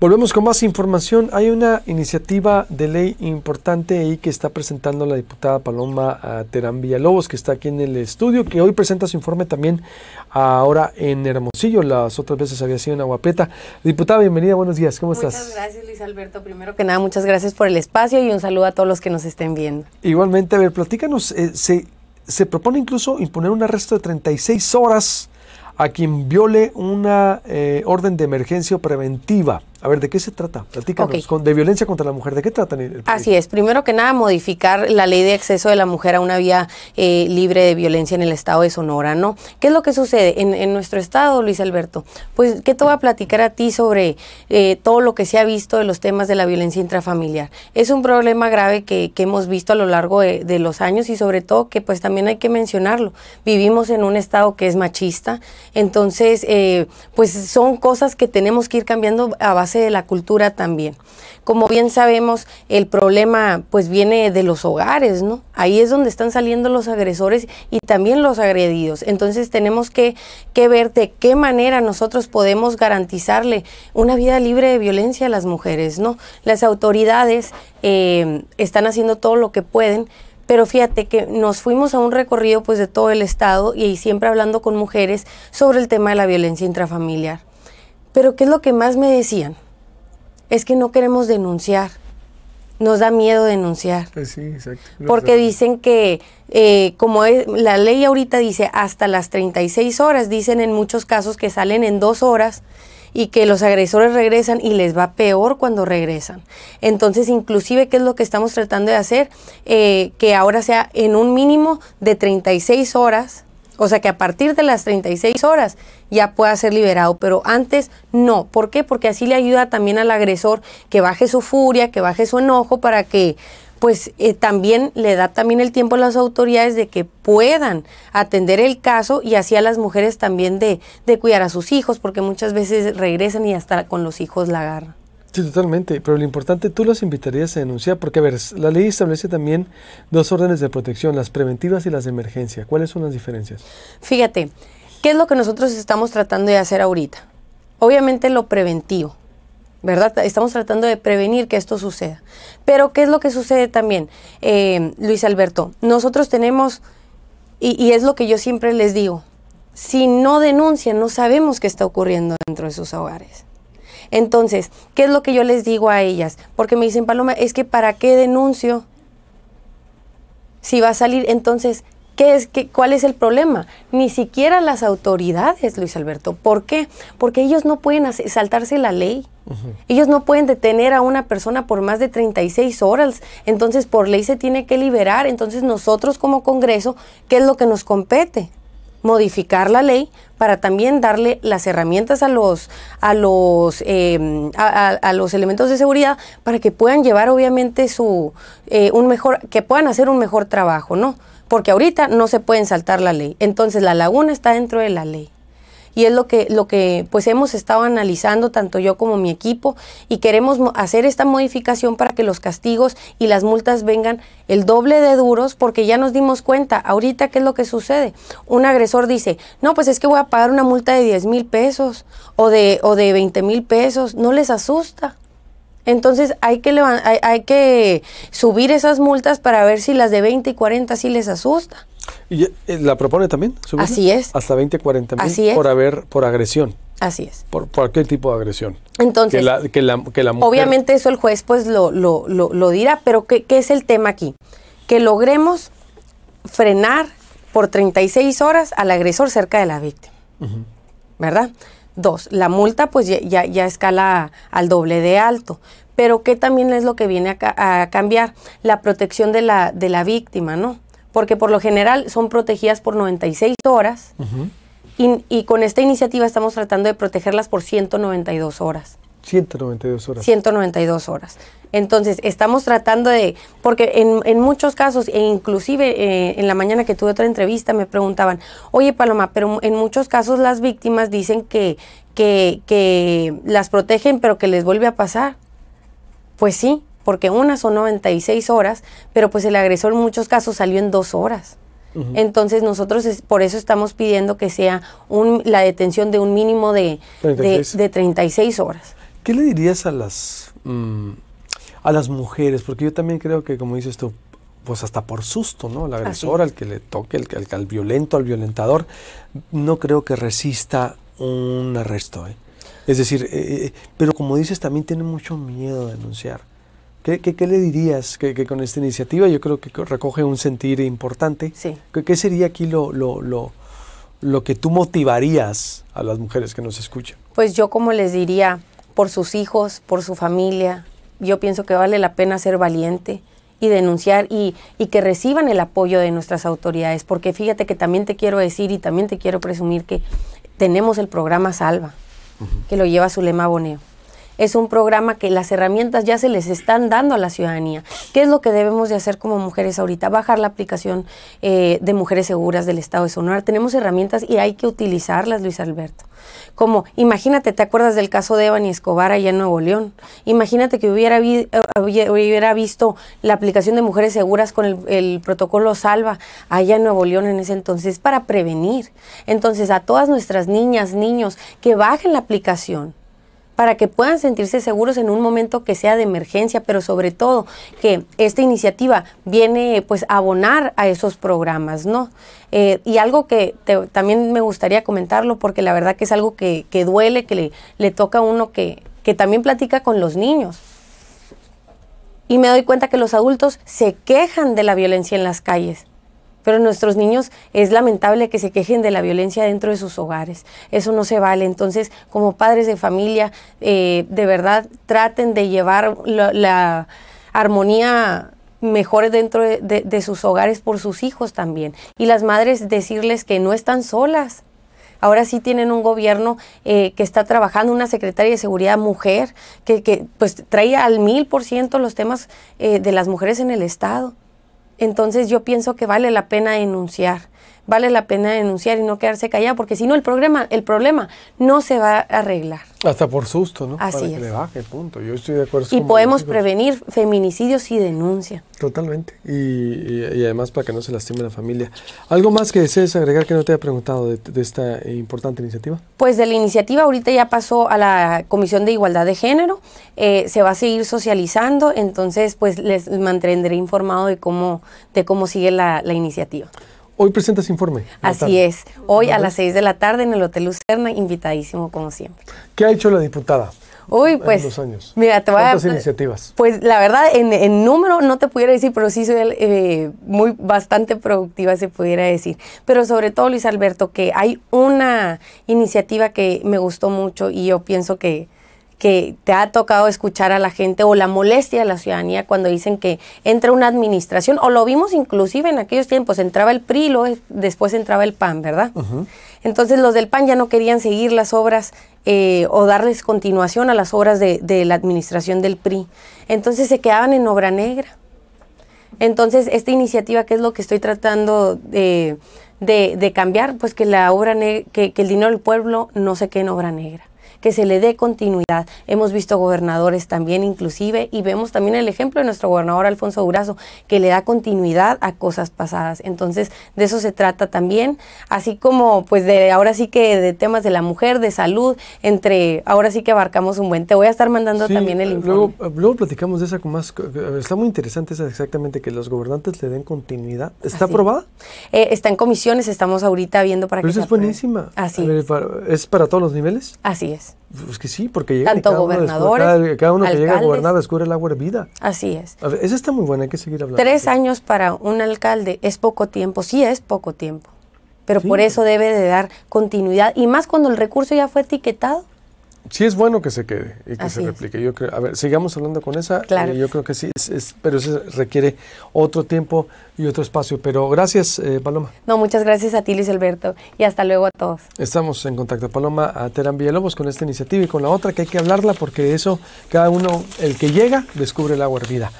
Volvemos con más información. Hay una iniciativa de ley importante ahí que está presentando la diputada Paloma ah, Terán Villalobos, que está aquí en el estudio, que hoy presenta su informe también ah, ahora en Hermosillo. Las otras veces había sido en Aguapeta. Diputada, bienvenida, buenos días, ¿cómo estás? Muchas gracias, Luis Alberto. Primero que nada, muchas gracias por el espacio y un saludo a todos los que nos estén viendo. Igualmente, a ver, platícanos, eh, se, se propone incluso imponer un arresto de 36 horas a quien viole una eh, orden de emergencia preventiva. A ver, ¿de qué se trata? Platícanos. Con, de violencia contra la mujer, ¿de qué tratan? Así es. Primero que nada, modificar la ley de acceso de la mujer a una vía eh, libre de violencia en el estado de Sonora, ¿no? ¿Qué es lo que sucede en, nuestro estado, Luis Alberto? Pues, ¿qué te voy a platicar a ti sobre eh, todo lo que se ha visto de los temas de la violencia intrafamiliar? Es un problema grave que, hemos visto a lo largo de, los años y sobre todo que pues también hay que mencionarlo. Vivimos en un estado que es machista, entonces, eh, pues son cosas que tenemos que ir cambiando a base de la cultura también. Como bien sabemos, el problema pues viene de los hogares, ¿no? Ahí es donde están saliendo los agresores y también los agredidos. Entonces tenemos que, ver de qué manera nosotros podemos garantizarle una vida libre de violencia a las mujeres, ¿no? Las autoridades eh, están haciendo todo lo que pueden, pero fíjate que nos fuimos a un recorrido pues de todo el estado y siempre hablando con mujeres sobre el tema de la violencia intrafamiliar. Pero ¿qué es lo que más me decían? Es que no queremos denunciar. Nos da miedo denunciar. Pues sí, Porque dicen que, eh, como la ley ahorita dice hasta las 36 horas, dicen en muchos casos que salen en dos horas y que los agresores regresan y les va peor cuando regresan. Entonces, inclusive, ¿qué es lo que estamos tratando de hacer? Eh, que ahora sea en un mínimo de 36 horas o sea que a partir de las 36 horas ya pueda ser liberado, pero antes no. ¿Por qué? Porque así le ayuda también al agresor que baje su furia, que baje su enojo para que pues eh, también le da también el tiempo a las autoridades de que puedan atender el caso y así a las mujeres también de, de cuidar a sus hijos, porque muchas veces regresan y hasta con los hijos la agarran. Sí, totalmente. Pero lo importante, tú los invitarías a denunciar, porque a ver, la ley establece también dos órdenes de protección, las preventivas y las de emergencia. ¿Cuáles son las diferencias? Fíjate, ¿qué es lo que nosotros estamos tratando de hacer ahorita? Obviamente lo preventivo, ¿verdad? Estamos tratando de prevenir que esto suceda. Pero ¿qué es lo que sucede también, eh, Luis Alberto? Nosotros tenemos, y, y es lo que yo siempre les digo, si no denuncian, no sabemos qué está ocurriendo dentro de sus hogares. Entonces, ¿qué es lo que yo les digo a ellas? Porque me dicen, Paloma, es que ¿para qué denuncio? Si va a salir, entonces, ¿Qué es, qué, ¿Cuál es el problema? Ni siquiera las autoridades, Luis Alberto. ¿Por qué? Porque ellos no pueden saltarse la ley. Ellos no pueden detener a una persona por más de 36 horas. Entonces, por ley se tiene que liberar. Entonces, nosotros como Congreso, ¿qué es lo que nos compete? modificar la ley para también darle las herramientas a los a los em, a, los elementos de seguridad para que puedan llevar obviamente su eh, un mejor que puedan hacer un mejor trabajo no porque ahorita no se pueden saltar la ley entonces la laguna está dentro de la ley y es lo que, lo que pues hemos estado analizando tanto yo como mi equipo y queremos hacer esta modificación para que los castigos y las multas vengan el doble de duros porque ya nos dimos cuenta ahorita qué es lo que sucede. Un agresor dice, no, pues es que voy a pagar una multa de 10 mil pesos o de, o de 20 mil pesos, no les asusta. Entonces hay que, hay, hay que subir esas multas para ver si las de 20 y 40 sí les asusta. ¿Y eh, la propone también? Así es. Hasta 20, 40 mil por, haber, por agresión. Así es. Por, cualquier tipo de agresión. Entonces, que la, obviamente eso el juez pues lo, lo, dirá, pero ¿qué, es el tema aquí? Que logremos frenar por 36 horas al agresor cerca de la víctima. ¿Verdad? Dos, la multa pues ya, escala al doble de alto. Pero ¿qué también es lo que viene a, a cambiar? La protección de la, de la víctima, ¿no? porque por lo general son protegidas por 96 horas y, con esta iniciativa estamos tratando de protegerlas por 192 horas. 192 horas. 192 horas. Entonces, estamos tratando de, porque en, muchos casos, e inclusive eh, en la mañana que tuve otra entrevista, me preguntaban, oye Paloma, pero en muchos casos las víctimas dicen que, que las protegen, pero que les vuelve a pasar. Pues sí, porque una son 96 horas, pero pues el agresor en muchos casos salió en dos horas. Entonces nosotros por eso estamos pidiendo que sea la detención de un mínimo de 36, de, horas. ¿Qué le dirías a las, mm, a las mujeres? Porque yo también creo que, como dices tú, pues hasta por susto, ¿no? el agresor, al que le toque, al, violento, al violentador, no creo que resista un arresto. ¿eh? Es decir, eh, eh, pero como dices, también tiene mucho miedo a denunciar. ¿Qué, le dirías que, con esta iniciativa? Yo creo que recoge un sentir importante. Sí. ¿Qué, sería aquí lo, lo, lo, que tú motivarías a las mujeres que nos escuchan? Pues yo como les diría, por sus hijos, por su familia, yo pienso que vale la pena ser valiente y denunciar y, que reciban el apoyo de nuestras autoridades, porque fíjate que también te quiero decir y también te quiero presumir que tenemos el programa Salva, que lo lleva su lema Boneo es un programa que las herramientas ya se les están dando a la ciudadanía. ¿Qué es lo que debemos de hacer como mujeres ahorita? Bajar la aplicación eh, de Mujeres Seguras del Estado de Sonora. Tenemos herramientas y hay que utilizarlas, Luis Alberto. Como, imagínate, ¿te acuerdas del caso de Evan y Escobar allá en Nuevo León? Imagínate que hubiera, eh, hubiera visto la aplicación de Mujeres Seguras con el, el protocolo Salva allá en Nuevo León en ese entonces para prevenir. Entonces, a todas nuestras niñas, niños, que bajen la aplicación para que puedan sentirse seguros en un momento que sea de emergencia, pero sobre todo que esta iniciativa viene pues a abonar a esos programas, ¿no? Eh, y algo que también me gustaría comentarlo, porque la verdad que es algo que, duele, que le, toca a uno que, que también platica con los niños y me doy cuenta que los adultos se quejan de la violencia en las calles, pero nuestros niños es lamentable que se quejen de la violencia dentro de sus hogares. Eso no se vale. Entonces, como padres de familia, eh, de verdad traten de llevar la, armonía mejor dentro de, sus hogares por sus hijos también. Y las madres decirles que no están solas, ahora sí tienen un gobierno eh, que está trabajando, una secretaria de seguridad mujer, que, pues traía al mil por ciento los temas eh, de las mujeres en el Estado. Entonces yo pienso que vale la pena enunciar vale la pena denunciar y no quedarse callado, porque si no, el problema, el problema no se va a arreglar. Hasta por susto, ¿no? Así es. que punto. Yo estoy de acuerdo. Y podemos prevenir feminicidios y denuncia. Totalmente. Y, y, además para que no se lastime la familia. ¿Algo más que desees agregar que no te haya preguntado de, esta importante iniciativa? Pues de la iniciativa ahorita ya pasó a la Comisión de Igualdad de Género. Eh, se va a seguir socializando, entonces pues les mantendré informado de cómo, de cómo sigue la, la iniciativa. Hoy presentas informe. Así es. Hoy a las 6 de la tarde en el Hotel Lucerna, invitadísimo como siempre. ¿Qué ha hecho la diputada? Hoy pues. En los pues, años. Mira, te voy a. iniciativas? Pues la verdad, en, número no te pudiera decir, pero sí soy eh, muy bastante productiva, se pudiera decir. Pero sobre todo, Luis Alberto, que hay una iniciativa que me gustó mucho y yo pienso que que te ha tocado escuchar a la gente o la molestia de la ciudadanía cuando dicen que entra una administración, o lo vimos inclusive en aquellos tiempos, entraba el PRI, luego después entraba el PAN, ¿verdad? Entonces los del PAN ya no querían seguir las obras eh, o darles continuación a las obras de, la administración del PRI. Entonces se quedaban en obra negra. Entonces, esta iniciativa, que es lo que estoy tratando de, cambiar? Pues que la obra que, que el dinero del pueblo no se quede en obra negra que se le dé continuidad. Hemos visto gobernadores también inclusive y vemos también el ejemplo de nuestro gobernador Alfonso Durazo que le da continuidad a cosas pasadas. Entonces de eso se trata también, así como pues de ahora sí que de temas de la mujer, de salud, entre ahora sí que abarcamos un buen. Te voy a estar mandando también el eh, informe. Luego, eh, luego, platicamos de esa con más, está muy interesante esa exactamente que los gobernantes le den continuidad. ¿Está aprobada? Eh, está en comisiones, estamos ahorita viendo para Pero que... es buenísima. Así. es para todos los niveles. Así es. Pues que sí, porque llega Tanto gobernadores. cada, uno que llega a gobernar descubre el agua hervida. Así es. esa está muy buena, hay que seguir hablando. Tres años para un alcalde es poco tiempo, sí es poco tiempo, pero por eso debe de dar continuidad y más cuando el recurso ya fue etiquetado sí es bueno que se quede y que se replique. Yo creo, a ver, sigamos hablando con esa. Claro. Eh, yo creo que sí, es, pero eso requiere otro tiempo y otro espacio. Pero gracias, eh, Paloma. No, muchas gracias a ti, Luis Alberto, y hasta luego a todos. Estamos en contacto, Paloma, a Terán Villalobos con esta iniciativa y con la otra que hay que hablarla porque eso, cada uno, el que llega, descubre el agua hervida.